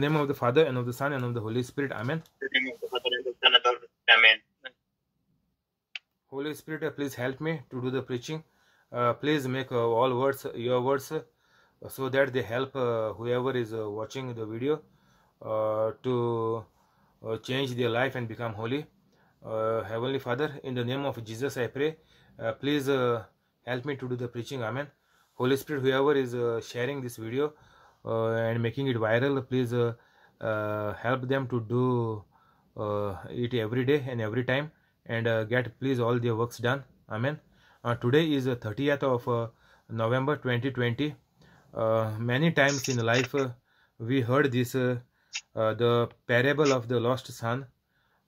name of the Father and of the Son and of the Holy Spirit. Amen. Amen. Holy Spirit, please help me to do the preaching. Uh, please make uh, all words your words uh, so that they help uh, whoever is uh, watching the video to change their life and become holy. Heavenly Father, in the name of Jesus, I pray. please help me to do the preaching. Amen. Holy Spirit, whoever is sharing this video, uh, and making it viral please uh, uh, help them to do it every day and every time and get please all their works done amen today is the 30th of november 2020 many times in life we heard this the parable of the lost son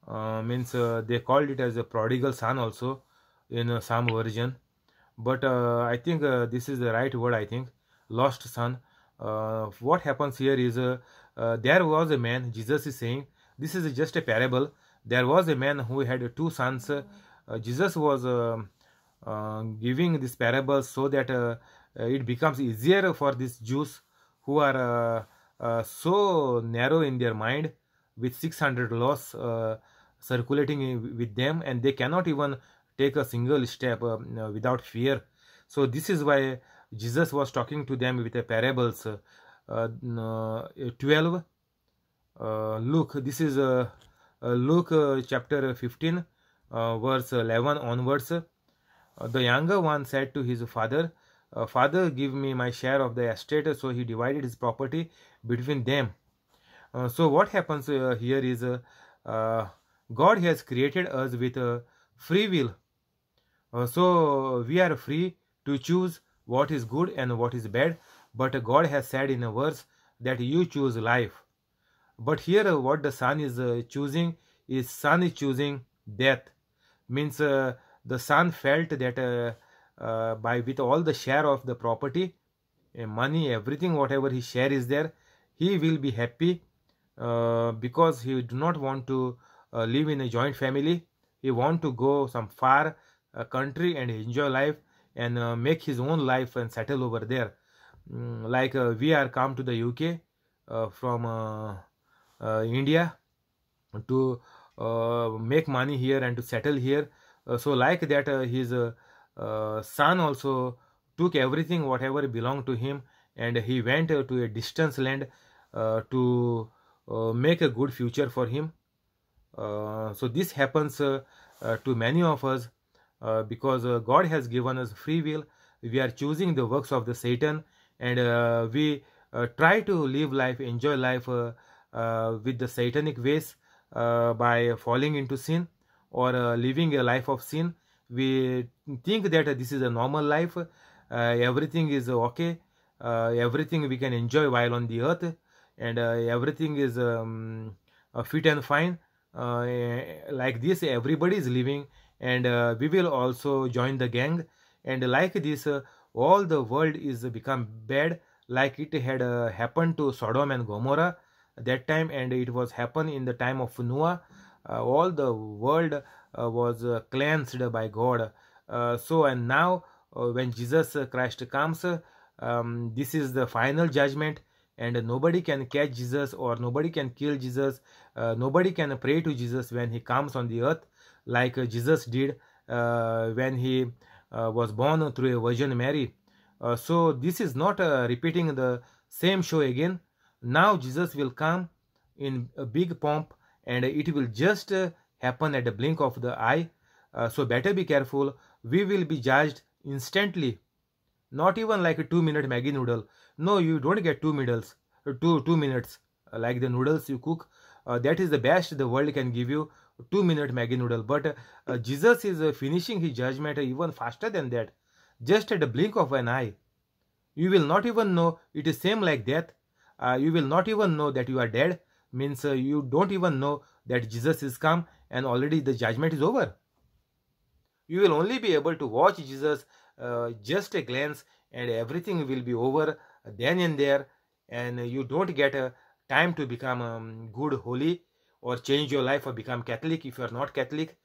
uh, means uh, they called it as a prodigal son also in uh, some version but i think this is the right word i think lost son uh, what happens here is uh, uh, there was a man, Jesus is saying, this is just a parable. There was a man who had two sons. Jesus was giving this parable so that it becomes easier for these Jews who are so narrow in their mind with 600 laws uh, circulating with them and they cannot even take a single step uh, without fear so this is why Jesus was talking to them with a parables. Uh, uh, 12 uh, Luke this is uh, uh, Luke uh, chapter 15 verse 11 onwards the younger one said to his father father give me my share of the estate so he divided his property between them so what happens here is God has created us with free will so we are free to choose what is good and what is bad. But God has said in a verse that you choose life. But here, uh, what the son is uh, choosing is son is choosing death. Means uh, the son felt that uh, uh, by with all the share of the property, eh, money, everything, whatever his share is there, he will be happy uh, because he do not want to live in a joint family. He want to go some far country and enjoy life and uh, make his own life and settle over there. Mm, like uh, we are come to the UK uh, from uh, uh, India to uh, make money here and to settle here. so like that, his son also took everything whatever belonged to him and he went to a distant land to make a good future for him. so this happens to many of us uh, because uh, God has given us free will. We are choosing the works of the Satan and uh, we uh, try to live life, enjoy life uh, with the satanic ways by falling into sin or living a life of sin. We think that this is a normal life, everything is okay, everything we can enjoy while on the earth and everything is um, fit and fine. like this, everybody is living and uh, we will also join the gang and like this uh, all the world is become bad like it had uh, happened to sodom and gomorrah that time and it was happened in the time of noah uh, all the world uh, was uh, cleansed by god so and now when jesus christ comes um, this is the final judgment and nobody can catch jesus or nobody can kill jesus uh, nobody can pray to Jesus when he comes on the earth like Jesus did uh, when he uh, was born through a Virgin Mary. so this is not repeating the same show again. Now Jesus will come in a big pomp and it will just happen at the blink of the eye. Uh, so better be careful. We will be judged instantly. Not even like a two-minute Maggie noodle. No, you don't get two middles, Two two minutes like the noodles you cook uh, that is the best the world can give you two minute maggie noodle but uh, jesus is uh, finishing his judgment even faster than that just at a blink of an eye you will not even know it is same like death uh, you will not even know that you are dead means uh, you don't even know that jesus is come and already the judgment is over you will only be able to watch jesus uh, just a glance and everything will be over then and there and you don't get a time to become um, good, holy, or change your life or become Catholic if you are not Catholic.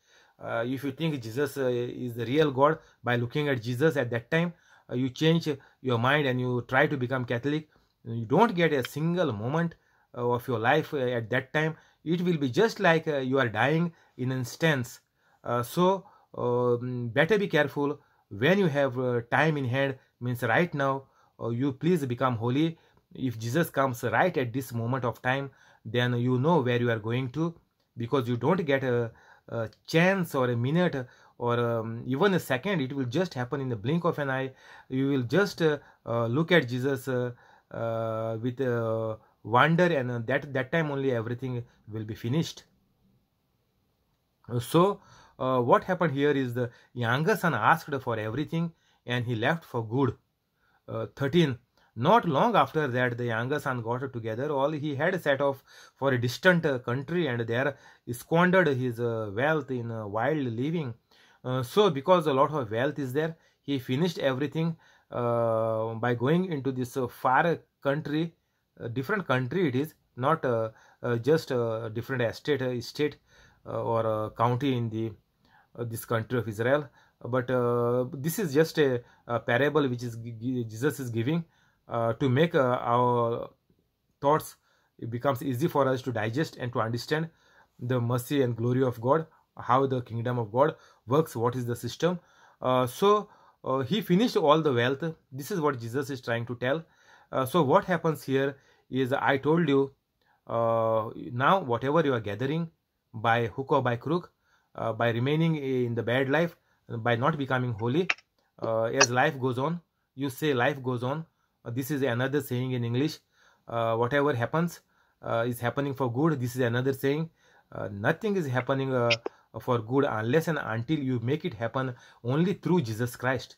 Uh, if you think Jesus uh, is the real God by looking at Jesus at that time, uh, you change your mind and you try to become Catholic. You don't get a single moment uh, of your life uh, at that time. It will be just like uh, you are dying in instance. so um, better be careful when you have time in hand. Means right now, you please become holy if jesus comes right at this moment of time then you know where you are going to because you don't get a, a chance or a minute or um, even a second it will just happen in the blink of an eye you will just uh, uh, look at jesus uh, uh with uh, wonder and uh, that that time only everything will be finished so what happened here is the younger son asked for everything and he left for good 13 not long after that, the younger son got together all he had set off for a distant uh, country and there squandered his uh, wealth in uh, wild living. Uh, so, because a lot of wealth is there, he finished everything uh, by going into this far country, different country it is, not uh, just a different estate, state or county in the this country of Israel. But this is just a, a parable which is Jesus is giving uh, to make uh, our thoughts it becomes easy for us to digest and to understand the mercy and glory of god how the kingdom of god works what is the system uh, so uh, he finished all the wealth this is what jesus is trying to tell uh, so what happens here is i told you uh, now whatever you are gathering by hook or by crook by remaining in the bad life by not becoming holy as life goes on you say life goes on uh, this is another saying in english uh, whatever happens uh, is happening for good this is another saying nothing is happening for good unless and until you make it happen only through jesus christ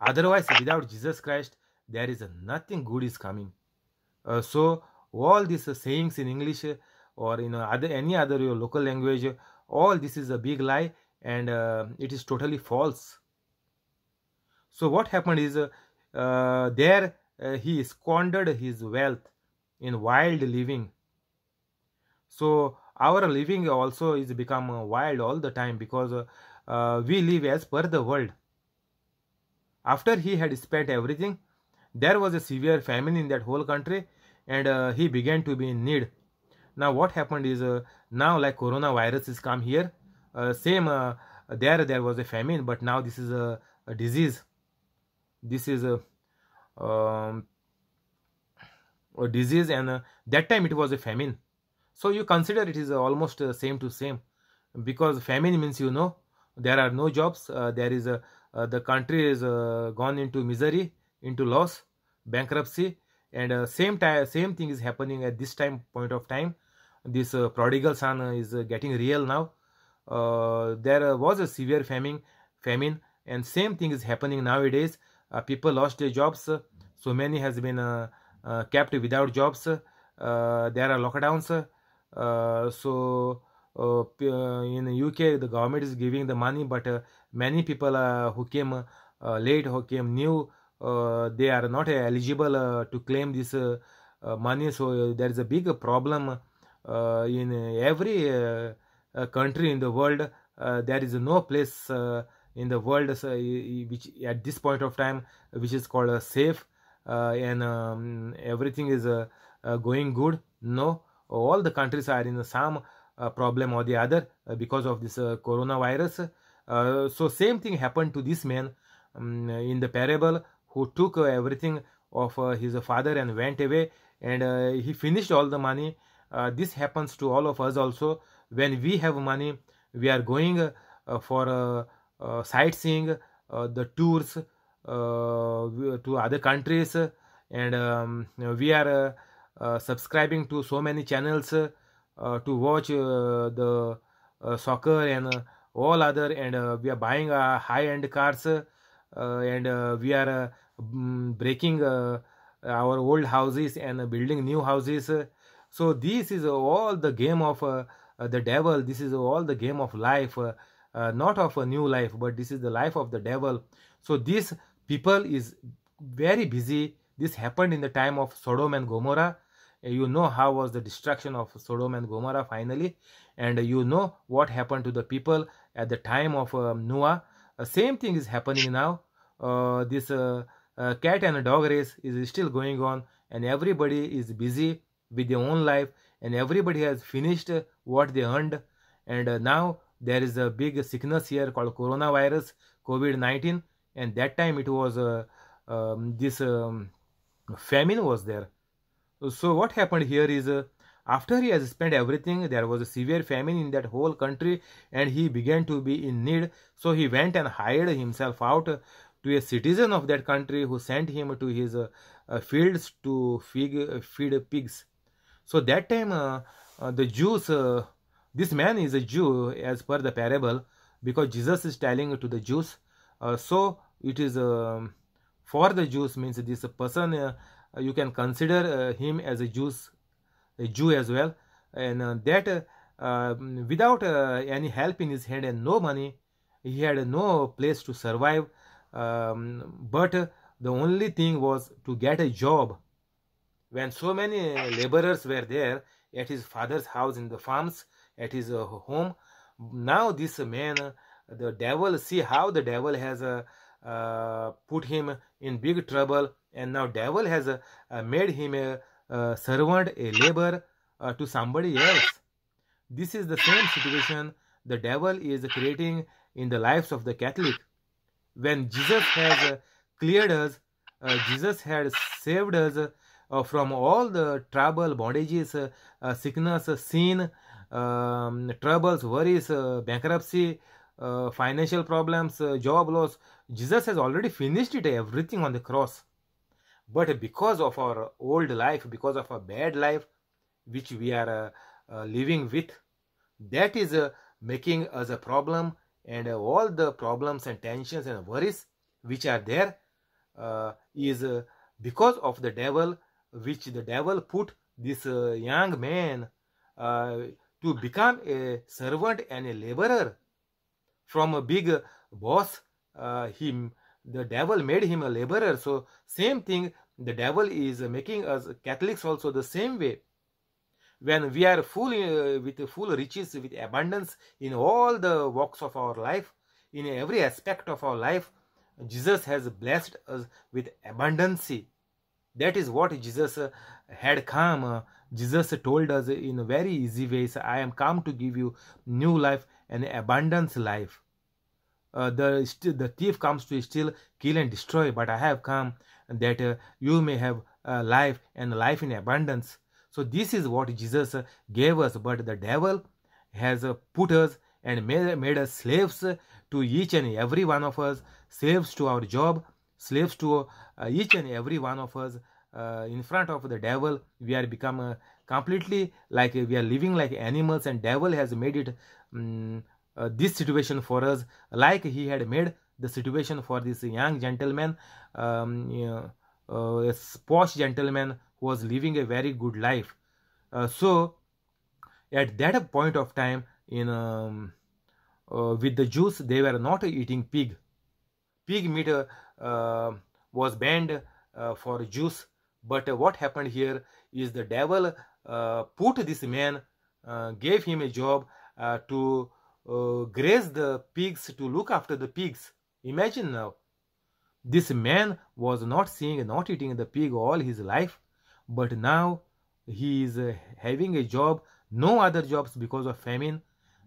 otherwise without jesus christ there is nothing good is coming uh, so all these uh, sayings in english uh, or in other any other local language all this is a big lie and it is totally false so what happened is uh, there uh, he squandered his wealth in wild living. So our living also is become uh, wild all the time because we live as per the world. After he had spent everything, there was a severe famine in that whole country and uh, he began to be in need now what happened is uh, now like coronavirus is come here uh, same there there was a famine but now this is a, a disease this is a um, a disease and uh, that time it was a famine so you consider it is uh, almost uh, same to same because famine means you know there are no jobs uh, there is a uh, the country is uh, gone into misery into loss bankruptcy and same time same thing is happening at this time point of time this prodigal son is getting real now there was a severe famine famine and same thing is happening nowadays uh, people lost their jobs. So many has been uh, uh, kept without jobs. there are lockdowns. so in UK, the government is giving the money, but many people who came late, who came new, they are not eligible to claim this money. So there is a big problem in every country in the world. there is no place in the world which at this point of time which is called a safe uh, and um, everything is uh, uh, going good no all the countries are in some problem or the other because of this coronavirus so same thing happened to this man um, in the parable who took everything of his father and went away and he finished all the money this happens to all of us also when we have money we are going for uh, sightseeing, uh, the tours uh, to other countries, and um, we are subscribing to so many channels to watch the soccer and all other, and we are buying high-end cars, and we are mm, breaking our old houses and building new houses. So this is all the game of uh, the devil. This is all the game of life. Uh, uh, not of a new life but this is the life of the devil so these people is very busy this happened in the time of sodom and gomorrah uh, you know how was the destruction of sodom and gomorrah finally and you know what happened to the people at the time of um, noah uh, same thing is happening now uh, this uh, uh cat and dog race is still going on and everybody is busy with their own life and everybody has finished uh, what they earned and now there is a big sickness here called coronavirus covid-19 and that time it was uh, um, this um, famine was there so what happened here is uh, after he has spent everything there was a severe famine in that whole country and he began to be in need so he went and hired himself out to a citizen of that country who sent him to his uh, fields to feed, feed pigs so that time uh, uh, the jews this man is a Jew as per the parable because Jesus is telling to the Jews. Uh, so it is uh, for the Jews means this person uh, you can consider uh, him as a Jews, a Jew as well, and uh, that uh, um, without any help in his hand and no money, he had no place to survive. Um, but the only thing was to get a job. When so many laborers were there at his father's house in the farms, at his uh, home. Now this man, the devil, see how the devil has uh, uh, put him in big trouble. And now devil has uh, made him a, a servant, a labor to somebody else. This is the same situation the devil is creating in the lives of the Catholic. When Jesus has cleared us, uh, Jesus had saved us uh, from all the trouble, bondages, uh, sickness, sin, um, troubles, worries, uh, bankruptcy, uh, financial problems, uh, job loss. Jesus has already finished it everything on the cross. But because of our old life, because of our bad life, which we are living with, that is making us a problem and uh, all the problems and tensions and worries which are there uh, is uh, because of the devil which the devil put this young man to become a servant and a laborer. From a big boss, uh, him, the devil made him a laborer. So same thing, the devil is making us Catholics also the same way. When we are full uh, with full riches, with abundance in all the walks of our life, in every aspect of our life, Jesus has blessed us with abundancy. That is what Jesus uh, had come uh, Jesus told us in a very easy way: I am come to give you new life and abundance life. Uh, the, the thief comes to steal, kill and destroy, but I have come that uh, you may have uh, life and life in abundance. So this is what Jesus gave us, but the devil has uh, put us and made, made us slaves to each and every one of us, slaves to our job, slaves to uh, each and every one of us, uh, in front of the devil we are become uh, completely like we are living like animals and devil has made it um, uh, this situation for us like he had made the situation for this young gentleman um, you know, uh, a posh gentleman who was living a very good life uh, so at that point of time in um, uh, with the jews they were not eating pig pig meat was banned for jews but uh, what happened here is the devil uh, put this man, uh, gave him a job to graze the pigs, to look after the pigs. Imagine now. This man was not seeing, not eating the pig all his life, but now he is having a job, no other jobs because of famine.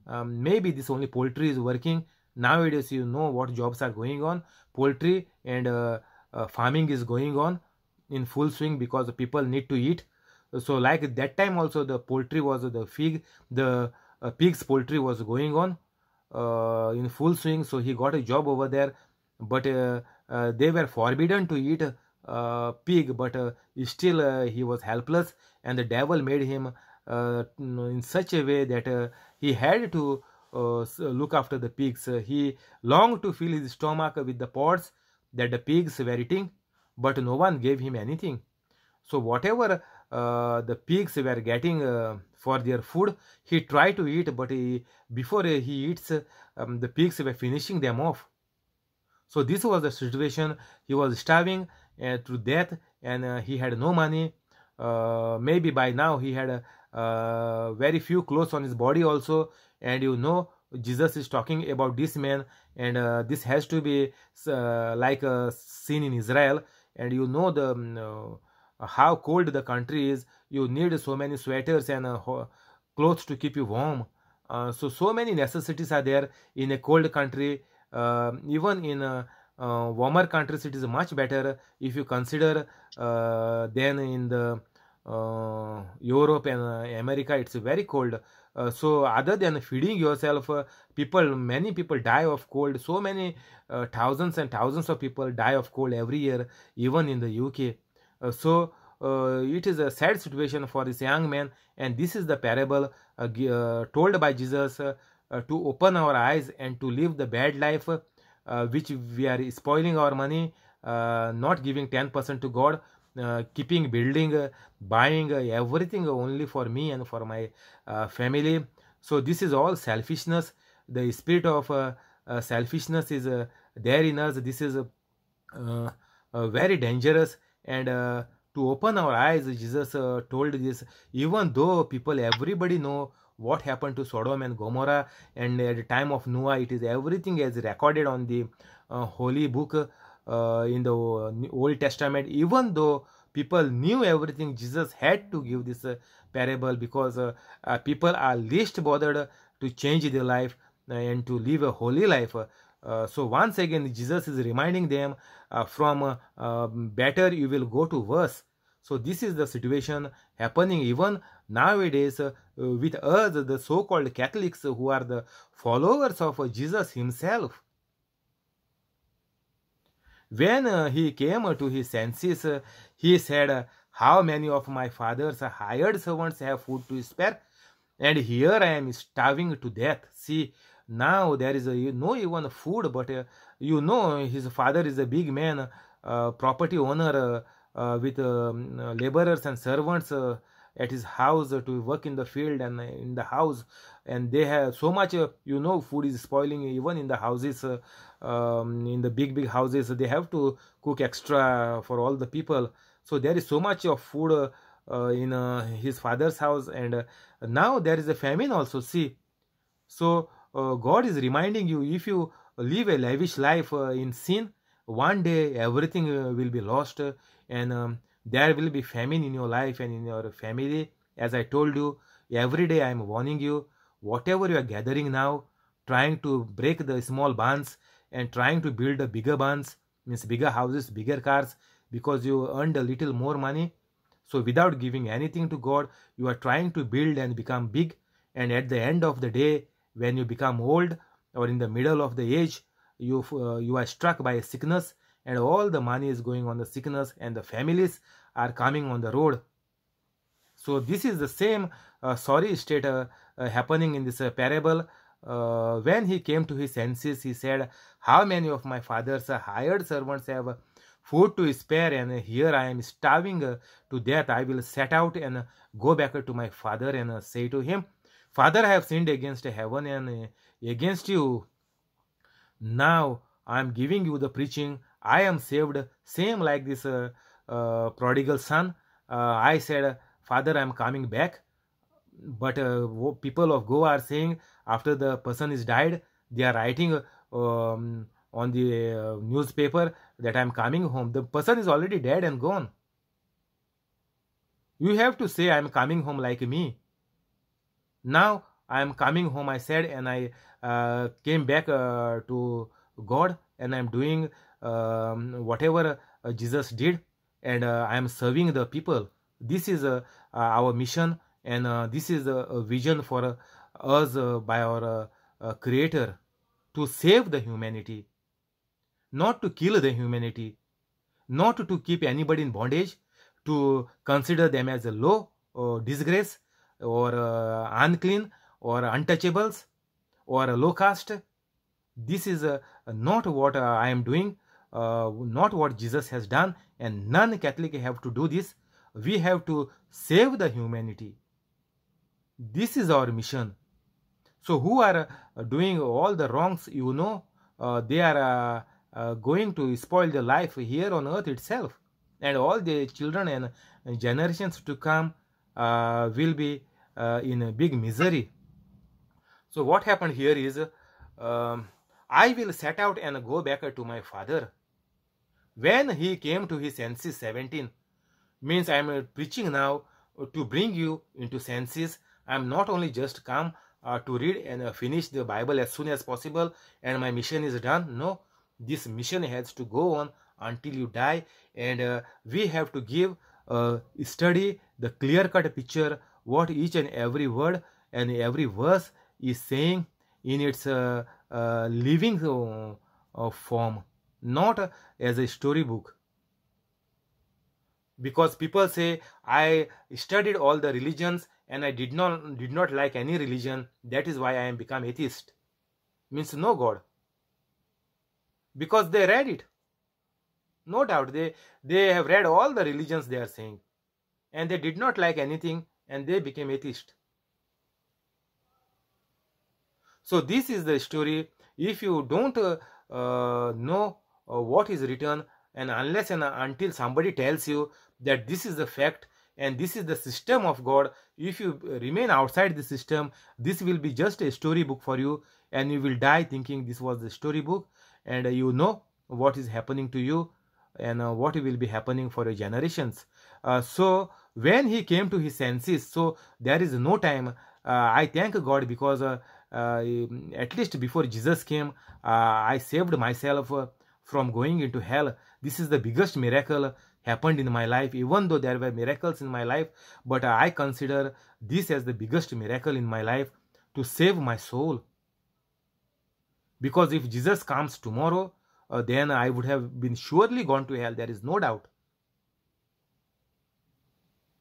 Um, maybe this only poultry is working. Nowadays, you know what jobs are going on. Poultry and uh, uh, farming is going on in full swing because the people need to eat so like that time also the poultry was the fig the uh, pigs poultry was going on uh, in full swing so he got a job over there but uh, uh they were forbidden to eat uh, pig but uh, still he was helpless and the devil made him in such a way that he had to look after the pigs he longed to fill his stomach with the pods that the pigs were eating but no one gave him anything. So whatever uh, the pigs were getting uh, for their food, he tried to eat, but he, before uh, he eats, um, the pigs were finishing them off. So this was the situation. He was starving uh, to death, and uh, he had no money. Uh, maybe by now he had very few clothes on his body also, and you know Jesus is talking about this man, and this has to be like a scene in Israel and you know the um, uh, how cold the country is you need so many sweaters and uh, clothes to keep you warm uh, so so many necessities are there in a cold country um, even in uh, uh, warmer countries it is much better if you consider uh, than in the uh, Europe and uh, America, it's very cold. Uh, so other than feeding yourself, uh, people, many people die of cold. So many uh, thousands and thousands of people die of cold every year, even in the UK. Uh, so it is a sad situation for this young man. And this is the parable told by Jesus to open our eyes and to live the bad life, which we are spoiling our money, not giving 10% to God, uh, keeping, building, uh, buying, uh, everything only for me and for my family. So this is all selfishness. The spirit of selfishness is there in us. This is very dangerous and to open our eyes jesus uh, told this even though people everybody know what happened to sodom and gomorrah and at the time of noah it is everything is recorded on the uh, holy book uh, in the uh, Old Testament, even though people knew everything, Jesus had to give this uh, parable because uh, uh people are least bothered to change their life uh, and to live a holy life. so once again, Jesus is reminding them from um, better you will go to worse. So this is the situation happening even nowadays uh, with us, the so-called Catholics who are the followers of Jesus himself. When uh, he came to his senses, uh, he said, How many of my father's hired servants have food to spare? And here I am starving to death. See, now there is a, uh, no even food, but you know his father is a big man, a property owner with um, laborers and servants at his house to work in the field and in the house and they have so much uh, you know food is spoiling even in the houses uh, um, in the big big houses they have to cook extra for all the people so there is so much of food uh, uh in uh, his father's house and uh, now there is a famine also see so god is reminding you if you live a lavish life in sin one day everything will be lost and um, there will be famine in your life and in your family as i told you every day i am warning you whatever you are gathering now trying to break the small bonds and trying to build the bigger bonds means bigger houses bigger cars because you earned a little more money so without giving anything to god you are trying to build and become big and at the end of the day when you become old or in the middle of the age you uh, you are struck by a sickness and all the money is going on the sickness and the families are coming on the road so this is the same uh, sorry state uh, uh, happening in this uh, parable uh, when he came to his senses he said how many of my father's uh, hired servants have food to spare and here i am starving to death i will set out and go back to my father and say to him father i have sinned against heaven and against you now i am giving you the preaching I am saved, same like this uh, uh, prodigal son. Uh, I said, Father, I am coming back. But uh, people of Goa are saying, after the person is died, they are writing um, on the uh, newspaper that I am coming home. The person is already dead and gone. You have to say, I am coming home like me. Now, I am coming home, I said, and I uh, came back uh, to God and I'm doing um, whatever uh, Jesus did, and uh, I am serving the people. This is uh, our mission, and this is a vision for us by our Creator to save the humanity, not to kill the humanity, not to keep anybody in bondage, to consider them as a low or disgrace or uh, unclean or untouchables or low caste. This is uh, not what uh, I am doing uh, not what Jesus has done and non-Catholic have to do this. We have to save the humanity. This is our mission. So who are uh, doing all the wrongs, you know, uh, they are uh, uh, going to spoil the life here on earth itself. And all the children and generations to come will be in a big misery. So what happened here is, um, I will set out and go back to my father when he came to his senses 17 means i am preaching now to bring you into senses i am not only just come uh, to read and uh, finish the bible as soon as possible and my mission is done no this mission has to go on until you die and uh, we have to give uh, study the clear cut picture what each and every word and every verse is saying in its uh, uh, living form not as a storybook because people say i studied all the religions and i did not did not like any religion that is why i am become atheist means no god because they read it no doubt they they have read all the religions they are saying and they did not like anything and they became atheist so this is the story if you don't uh, uh, know uh, what is written and unless and until somebody tells you that this is the fact and this is the system of god if you remain outside the system this will be just a storybook for you and you will die thinking this was the storybook and you know what is happening to you and uh, what will be happening for your generations uh, so when he came to his senses so there is no time uh, i thank god because uh, uh, at least before jesus came uh, i saved myself from going into hell. This is the biggest miracle happened in my life, even though there were miracles in my life, but I consider this as the biggest miracle in my life to save my soul. Because if Jesus comes tomorrow, uh, then I would have been surely gone to hell, there is no doubt.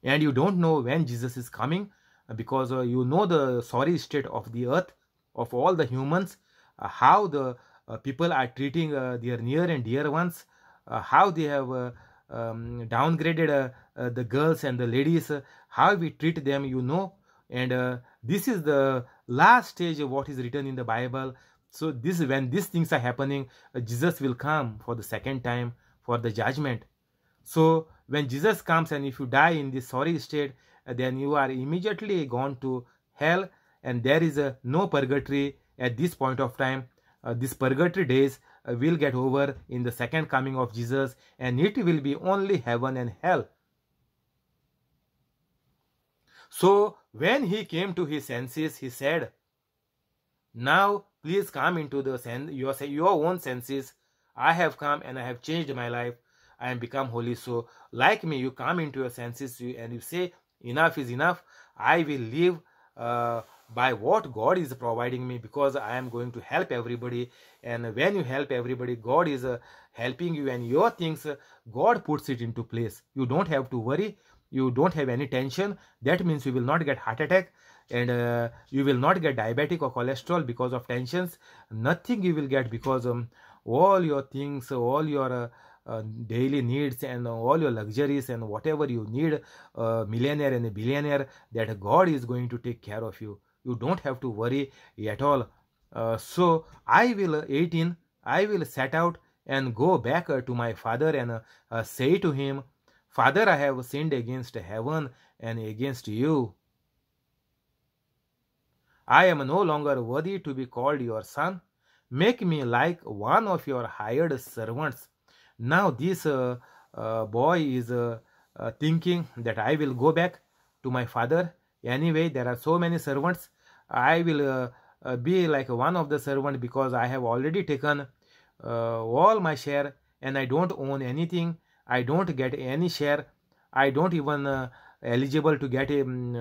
And you don't know when Jesus is coming uh, because uh, you know the sorry state of the earth, of all the humans, uh, how the uh, people are treating uh, their near and dear ones, uh, how they have um, downgraded the girls and the ladies, how we treat them, you know. And this is the last stage of what is written in the Bible. So this when these things are happening, Jesus will come for the second time for the judgment. So when Jesus comes and if you die in this sorry state, then you are immediately gone to hell and there is no purgatory at this point of time uh, these purgatory days uh, will get over in the second coming of Jesus and it will be only heaven and hell. So when he came to his senses, he said, Now please come into the sen your, your own senses. I have come and I have changed my life. I am become holy. So like me, you come into your senses and you say, enough is enough. I will live uh, by what god is providing me because i am going to help everybody and when you help everybody god is uh, helping you and your things uh, god puts it into place you don't have to worry you don't have any tension that means you will not get heart attack and uh, you will not get diabetic or cholesterol because of tensions nothing you will get because um, all your things all your uh, uh daily needs and all your luxuries and whatever you need, uh, millionaire and billionaire, that God is going to take care of you you don't have to worry at all uh, so i will 18 i will set out and go back uh, to my father and uh, uh, say to him father i have sinned against heaven and against you I am no longer worthy to be called your son. Make me like one of your hired servants. Now, this uh, uh, boy is uh, thinking that I will go back to my father anyway there are so many servants i will uh, uh, be like one of the servant because i have already taken uh, all my share and i don't own anything i don't get any share i don't even eligible to get a, um,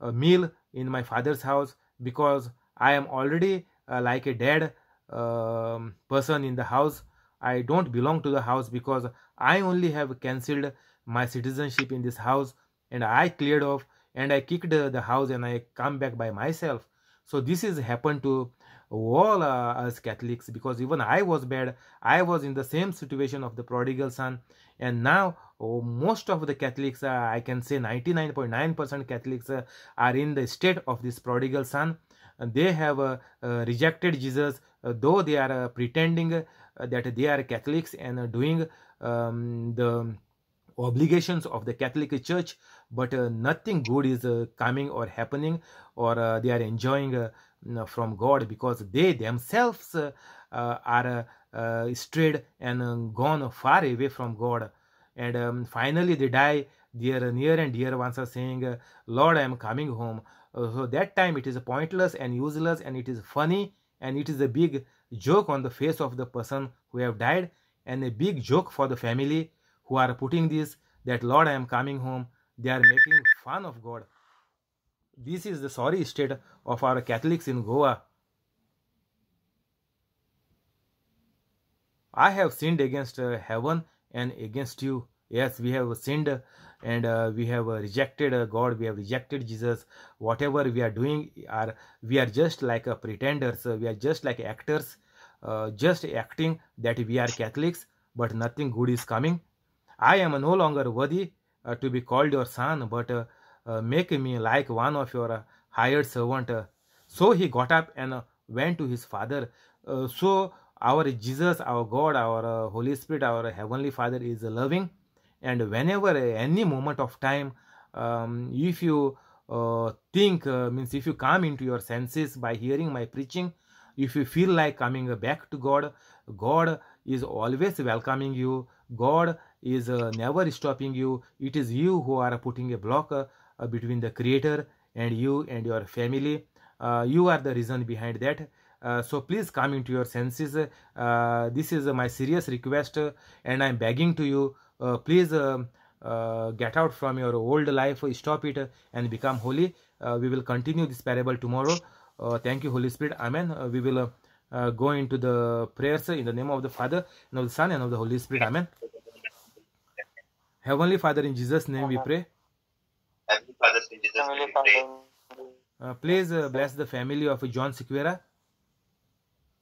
a, meal in my father's house because i am already like a dead um, person in the house I don't belong to the house because I only have cancelled my citizenship in this house and I cleared off and I kicked the house and I come back by myself. So this is happened to all uh, us Catholics because even I was bad. I was in the same situation of the prodigal son, and now oh, most of the Catholics, uh, I can say 99.9% .9 Catholics, uh, are in the state of this prodigal son. And they have uh, uh, rejected Jesus, uh, though they are pretending that they are Catholics and doing um, the obligations of the Catholic Church, but uh, nothing good is uh, coming or happening, or uh, they are enjoying uh, from God because they themselves uh, are uh, strayed and gone far away from God. And um, finally, they die. Their near and dear ones are saying, Lord, I am coming home. so that time it is pointless and useless, and it is funny, and it is a big joke on the face of the person who have died, and a big joke for the family who are putting this that Lord, I am coming home. They are making fun of God. This is the sorry state of our Catholics in Goa. I have sinned against uh, heaven and against you. Yes, we have sinned and uh, we have uh, rejected God. We have rejected Jesus. Whatever we are doing, are we are just like uh, pretenders. we are just like actors, uh, just acting that we are Catholics, but nothing good is coming. I am no longer worthy uh, to be called your son, but uh, uh, make me like one of your uh, hired servant. So he got up and went to his father. Uh, so our Jesus, our God, our uh, Holy Spirit, our Heavenly Father is loving. And whenever any moment of time, um, if you think, means if you come into your senses by hearing my preaching, if you feel like coming back to God, God is always welcoming you. God is uh, never stopping you. It is you who are putting a block uh, between the creator and you and your family. Uh, you are the reason behind that. Uh, so please come into your senses. Uh, this is my serious request uh, and I am begging to you. please um, get out from your old life, stop it and become holy. we will continue this parable tomorrow. thank you Holy Spirit. Amen. we will go into the prayers in the name of the Father and of the Son and of the Holy Spirit. Amen. Heavenly Father, in Jesus' name we pray. Heavenly Father, in Jesus' name we pray. Uh, please uh, bless the family of John Sequeira.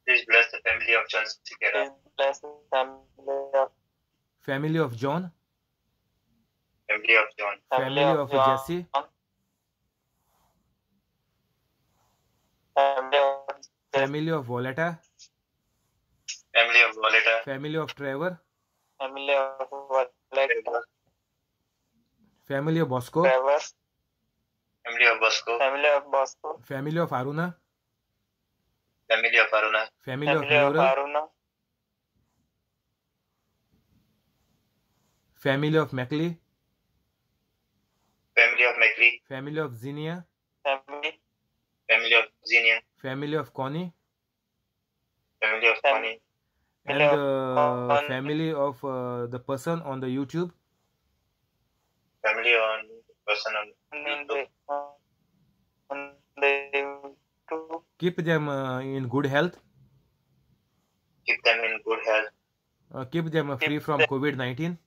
Please bless the family of John Sequeira. Bless the family of family of John. Family of John. Family, of, of Jesse. Family of Voletta. Family of Voletta. Family of Trevor. Family of like family of Bosco. Travers. Family of Bosco. Family of Bosco. Family of Aruna. Family of Aruna. Family, family of, of Aruna. Family of Mackley. Family of Mackley. Family of Xenia. Family. Family of Xenia. Family of Connie. Family of Connie. and the family of uh, the person on the YouTube? Family on person on YouTube. On Keep them uh, in good health. Keep them in good health. Uh, keep them free from COVID 19.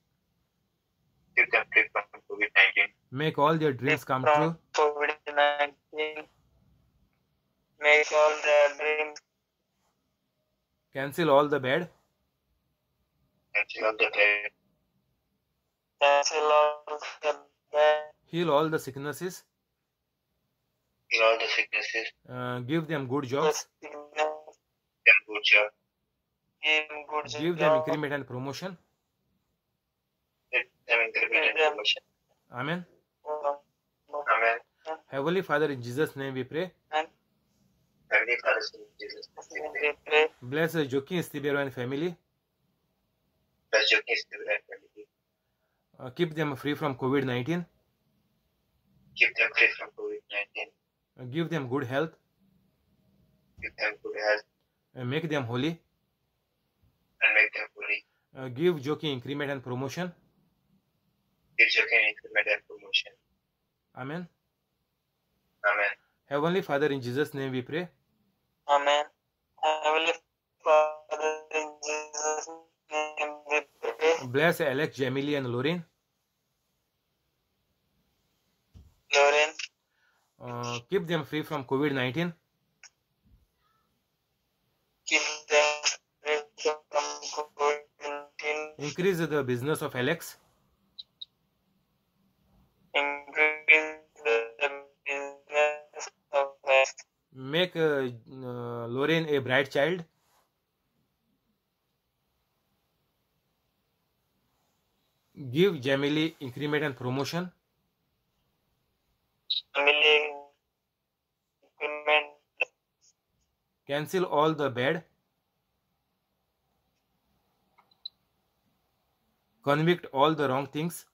Keep them free from COVID 19. Make all their dreams keep come true. COVID 19. Make all their dreams Cancel all the bad. Cancel all the bad. Cancel all the bed. Heal all the sicknesses. Heal all the sicknesses. Uh, give them good jobs. Give them good job. Give, job. give them increment and promotion. Give them increment and promotion. Amen. Amen. Heavenly Father, in Jesus' name we pray. Amen. Blessed Joaquin Stibero and family. Bless Joaquin Stibero and family. Uh, keep them free from COVID 19. Keep them free from COVID 19. Uh, give them good health. Give them good health. Uh, make them holy. And make them holy. Uh, give Joaquin increment and promotion. Give Joaquin increment and promotion. Amen. Amen. Heavenly Father, in Jesus' name we pray. Amen. Bless, Alex, Jamili, and Lorin. Lorin. Uh, keep them free from COVID 19. Keep them free from COVID 19. Increase the business of Alex. Increase the business of Alex. Make uh, uh, Lorin a bright child. give Jamili increment and promotion? Jamili increment. Cancel all the bad. Convict all the wrong things.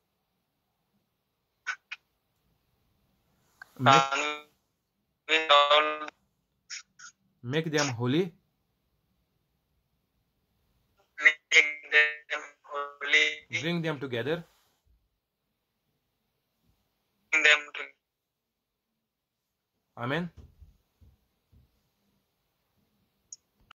Make, make them holy. bring them together them to amen